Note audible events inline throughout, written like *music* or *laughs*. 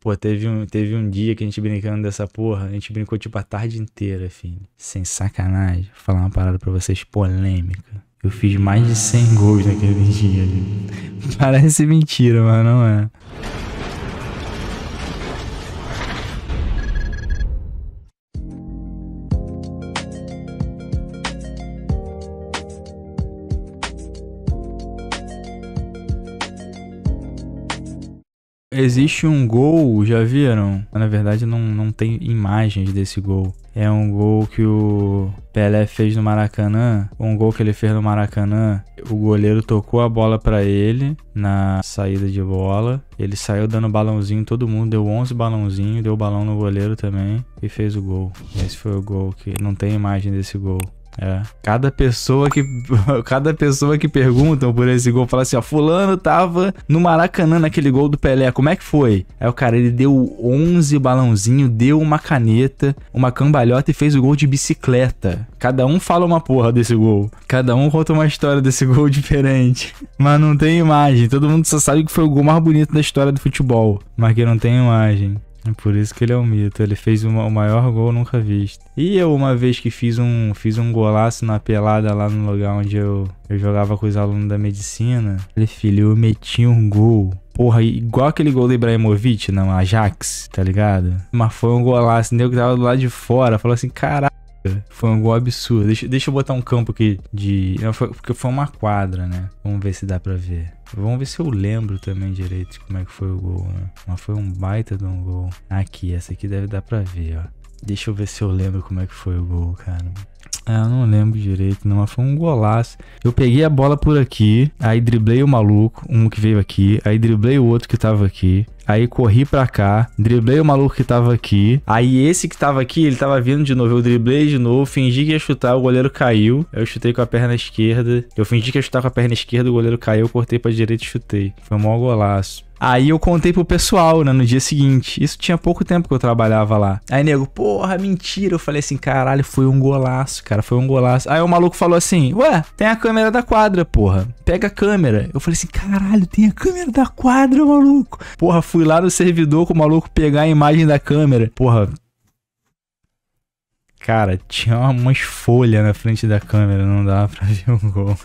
Pô, teve um, teve um dia que a gente brincando dessa porra, a gente brincou tipo a tarde inteira, filho. Sem sacanagem, vou falar uma parada pra vocês polêmica. Eu fiz mais de 100 gols naquele *laughs* dia. Parece mentira, mas não é. Existe um gol, já viram? Na verdade, não, não tem imagens desse gol. É um gol que o Pelé fez no Maracanã. Um gol que ele fez no Maracanã. O goleiro tocou a bola para ele na saída de bola. Ele saiu dando balãozinho, todo mundo deu 11 balãozinhos, deu balão no goleiro também e fez o gol. Esse foi o gol que não tem imagem desse gol. É. Cada pessoa que *laughs* cada pessoa que perguntam por esse gol fala assim, ó, fulano tava no Maracanã naquele gol do Pelé, como é que foi? Aí o cara ele deu 11 balãozinho, deu uma caneta, uma cambalhota e fez o gol de bicicleta. Cada um fala uma porra desse gol. Cada um conta uma história desse gol *laughs* diferente. Mas não tem imagem. Todo mundo só sabe que foi o gol mais bonito da história do futebol, mas que não tem imagem. É Por isso que ele é um mito. Ele fez uma, o maior gol nunca visto. E eu, uma vez que fiz um, fiz um golaço na pelada lá no lugar onde eu, eu jogava com os alunos da medicina, ele, filho, eu meti um gol. Porra, igual aquele gol do Ibrahimovic, não, Ajax, tá ligado? Mas foi um golaço, entendeu? Que tava do lado de fora. Falou assim, caralho. Foi um gol absurdo. Deixa, deixa eu botar um campo aqui de. É, porque foi uma quadra, né? Vamos ver se dá pra ver. Vamos ver se eu lembro também direito como é que foi o gol, né? Mas foi um baita de um gol. Aqui, essa aqui deve dar pra ver, ó. Deixa eu ver se eu lembro como é que foi o gol, cara. Ah, eu não lembro direito, não, mas foi um golaço. Eu peguei a bola por aqui, aí driblei o maluco, um que veio aqui, aí driblei o outro que tava aqui, Aí corri pra cá, driblei o maluco que tava aqui. Aí esse que tava aqui, ele tava vindo de novo. Eu driblei de novo, fingi que ia chutar, o goleiro caiu. Eu chutei com a perna esquerda. Eu fingi que ia chutar com a perna esquerda, o goleiro caiu, eu cortei pra direita e chutei. Foi um maior golaço. Aí eu contei pro pessoal, né, no dia seguinte. Isso tinha pouco tempo que eu trabalhava lá. Aí nego, porra, mentira. Eu falei assim, caralho, foi um golaço, cara, foi um golaço. Aí o maluco falou assim, ué, tem a câmera da quadra, porra. Pega a câmera. Eu falei assim, caralho, tem a câmera da quadra, maluco. Porra, fui fui lá no servidor com o maluco pegar a imagem da câmera. Porra. Cara, tinha umas folhas na frente da câmera, não dava pra *laughs* ver o gol.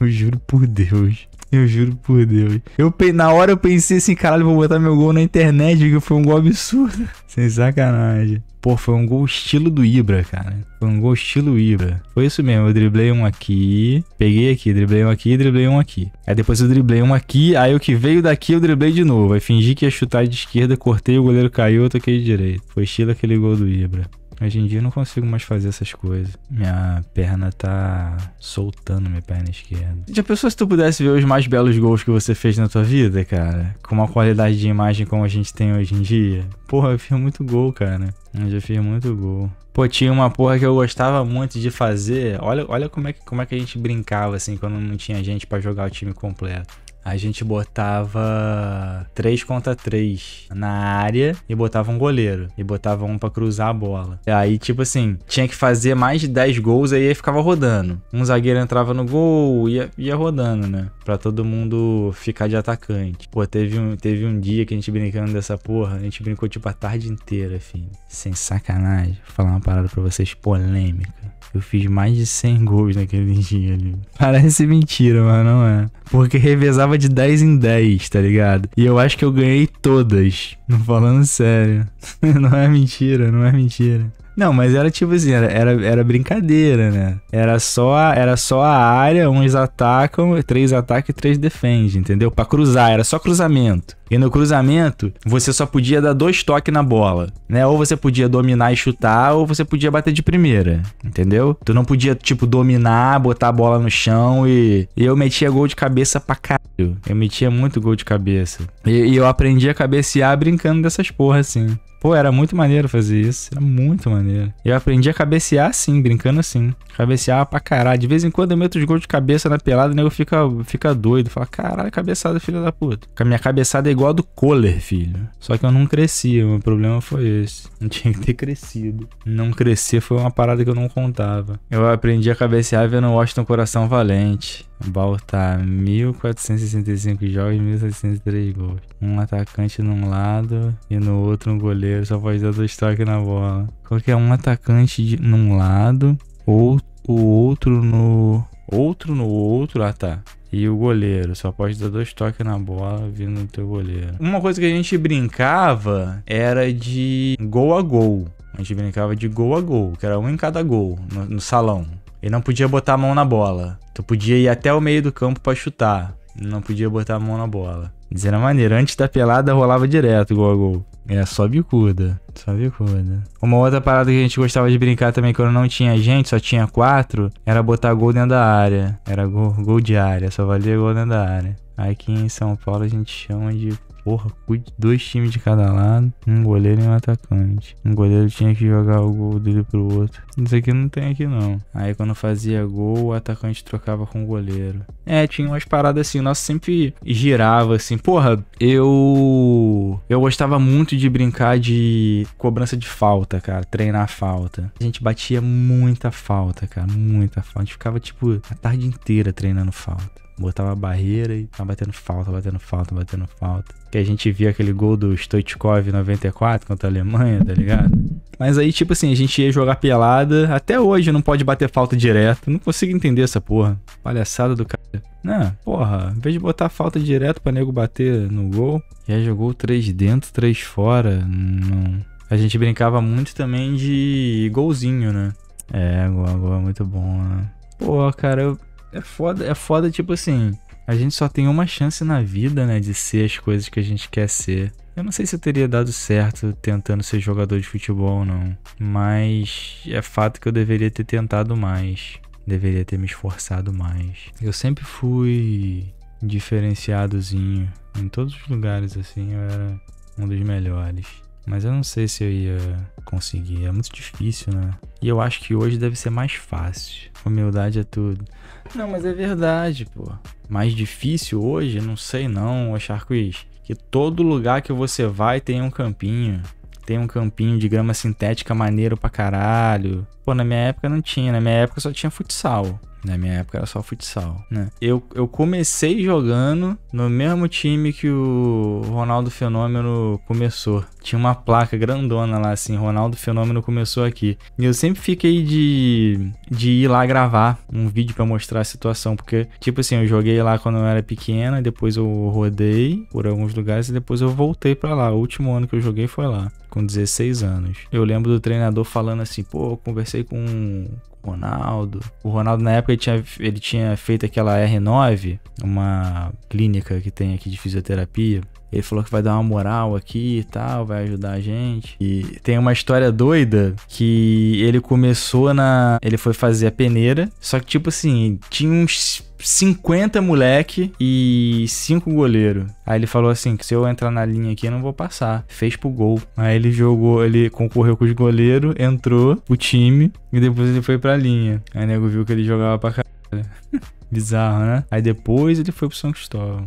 Eu juro por Deus. *laughs* Eu juro por Deus. Eu, na hora eu pensei assim, caralho, vou botar meu gol na internet, que foi um gol absurdo. *laughs* Sem sacanagem. Pô, foi um gol estilo do Ibra, cara. Foi um gol estilo Ibra. Foi isso mesmo, eu driblei um aqui, peguei aqui, driblei um aqui, driblei um aqui. Aí depois eu driblei um aqui, aí o que veio daqui eu driblei de novo. Aí fingi que ia chutar de esquerda, cortei, o goleiro caiu, eu toquei de direito. Foi estilo aquele gol do Ibra. Hoje em dia eu não consigo mais fazer essas coisas. Minha perna tá soltando minha perna esquerda. Já pensou se tu pudesse ver os mais belos gols que você fez na tua vida, cara? Com uma qualidade de imagem como a gente tem hoje em dia? Porra, eu fiz muito gol, cara. Eu já fiz muito gol. Pô, tinha uma porra que eu gostava muito de fazer. Olha, olha como, é que, como é que a gente brincava, assim, quando não tinha gente para jogar o time completo a gente botava 3 contra 3 na área e botava um goleiro. E botava um para cruzar a bola. E aí, tipo assim, tinha que fazer mais de 10 gols, aí ficava rodando. Um zagueiro entrava no gol e ia, ia, rodando, né? Pra todo mundo ficar de atacante. Pô, teve um, teve um dia que a gente brincando dessa porra, a gente brincou tipo a tarde inteira, filho. Sem sacanagem. Vou falar uma parada pra vocês polêmica eu fiz mais de 100 gols naquele *laughs* dia ali. Parece mentira, mas não é. Porque revezava de 10 em 10, tá ligado? E eu acho que eu ganhei todas. Não falando sério. *laughs* não é mentira, não é mentira. Não, mas era tipo assim, era, era, era brincadeira, né? Era só, era só a área, uns atacam, três atacam e três defendem, entendeu? Pra cruzar, era só cruzamento. E no cruzamento, você só podia dar dois toques na bola, né? Ou você podia dominar e chutar, ou você podia bater de primeira, entendeu? Tu não podia, tipo, dominar, botar a bola no chão e... e eu metia gol de cabeça pra caralho. Eu metia muito gol de cabeça. E, e eu aprendi a cabecear brincando dessas porra, assim. Pô, era muito maneiro fazer isso. Era muito maneiro. Eu aprendi a cabecear assim, brincando assim. Cabeceava pra caralho. De vez em quando eu meto os gols de cabeça na pelada e o nego fica, fica doido. Fala, caralho, cabeçada, filha da puta. A minha cabeçada é igual a do Kohler, filho. Só que eu não crescia. O meu problema foi esse. Não tinha que ter crescido. Não crescer foi uma parada que eu não contava. Eu aprendi a cabecear vendo o Washington Coração Valente. Baltar, 1465 jogos, 1703 gols. Um atacante num lado e no outro um goleiro só pode dar dois toques na bola. Qualquer um atacante de, num lado, ou o outro no. Outro no outro, ah tá. E o goleiro só pode dar dois toques na bola vindo do teu goleiro. Uma coisa que a gente brincava era de gol a gol. A gente brincava de gol a gol, que era um em cada gol no, no salão. E não podia botar a mão na bola. Tu podia ir até o meio do campo para chutar. Não podia botar a mão na bola. dizendo a maneira, antes da pelada rolava direto gol a gol. É, só bicuda. Só bicuda. Uma outra parada que a gente gostava de brincar também quando não tinha gente, só tinha quatro, era botar gol dentro da área. Era gol, gol de área, só valia gol dentro da área. Aqui em São Paulo a gente chama de porra, cuide dois times de cada lado, um goleiro e um atacante. Um goleiro tinha que jogar o gol dele pro outro. Isso aqui não tem aqui não. Aí quando fazia gol, o atacante trocava com o goleiro. É, tinha umas paradas assim, nosso sempre girava assim. Porra, eu eu gostava muito de brincar de cobrança de falta, cara, treinar falta. A gente batia muita falta, cara, muita falta. A gente ficava tipo a tarde inteira treinando falta botava barreira e tava tá batendo falta, batendo falta, batendo falta. Que a gente via aquele gol do Stoichkov 94 contra a Alemanha, tá ligado? Mas aí, tipo assim, a gente ia jogar pelada. Até hoje não pode bater falta direto. Não consigo entender essa porra. Palhaçada do cara. Não, né? porra. Em vez de botar falta direto pra nego bater no gol, já jogou três dentro, três fora. Não. A gente brincava muito também de golzinho, né? É, gol, gol é muito bom, né? Pô, cara, eu é foda, é foda, tipo assim. A gente só tem uma chance na vida, né, de ser as coisas que a gente quer ser. Eu não sei se eu teria dado certo tentando ser jogador de futebol, ou não. Mas é fato que eu deveria ter tentado mais. Deveria ter me esforçado mais. Eu sempre fui diferenciadozinho. Em todos os lugares, assim, eu era um dos melhores. Mas eu não sei se eu ia conseguir. É muito difícil, né? E eu acho que hoje deve ser mais fácil. Humildade é tudo. Não, mas é verdade, pô. Mais difícil hoje? Não sei não, Charquiz. Que todo lugar que você vai tem um campinho. Tem um campinho de grama sintética maneiro pra caralho. Pô, na minha época não tinha. Na minha época só tinha futsal. Na minha época era só futsal, né? Eu, eu comecei jogando no mesmo time que o Ronaldo Fenômeno começou. Tinha uma placa grandona lá, assim, Ronaldo Fenômeno começou aqui. E eu sempre fiquei de, de ir lá gravar um vídeo para mostrar a situação, porque, tipo assim, eu joguei lá quando eu era pequena, depois eu rodei por alguns lugares e depois eu voltei para lá. O último ano que eu joguei foi lá com 16 anos. Eu lembro do treinador falando assim, pô, eu conversei com o Ronaldo. O Ronaldo, na época, ele tinha, ele tinha feito aquela R9, uma clínica que tem aqui de fisioterapia. Ele falou que vai dar uma moral aqui e tal, vai ajudar a gente. E tem uma história doida que ele começou na. Ele foi fazer a peneira, só que, tipo assim, tinha uns 50 moleque e 5 goleiro. Aí ele falou assim, que se eu entrar na linha aqui, eu não vou passar. Fez pro gol. Aí ele jogou, ele concorreu com os goleiros, entrou o time e depois ele foi pra linha. Aí o nego viu que ele jogava pra caralho. *laughs* Bizarro, né? Aí depois ele foi pro São Cristóvão.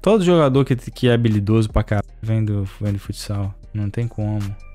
Todo jogador que, que é habilidoso pra caralho vem do, vem do futsal. Não tem como.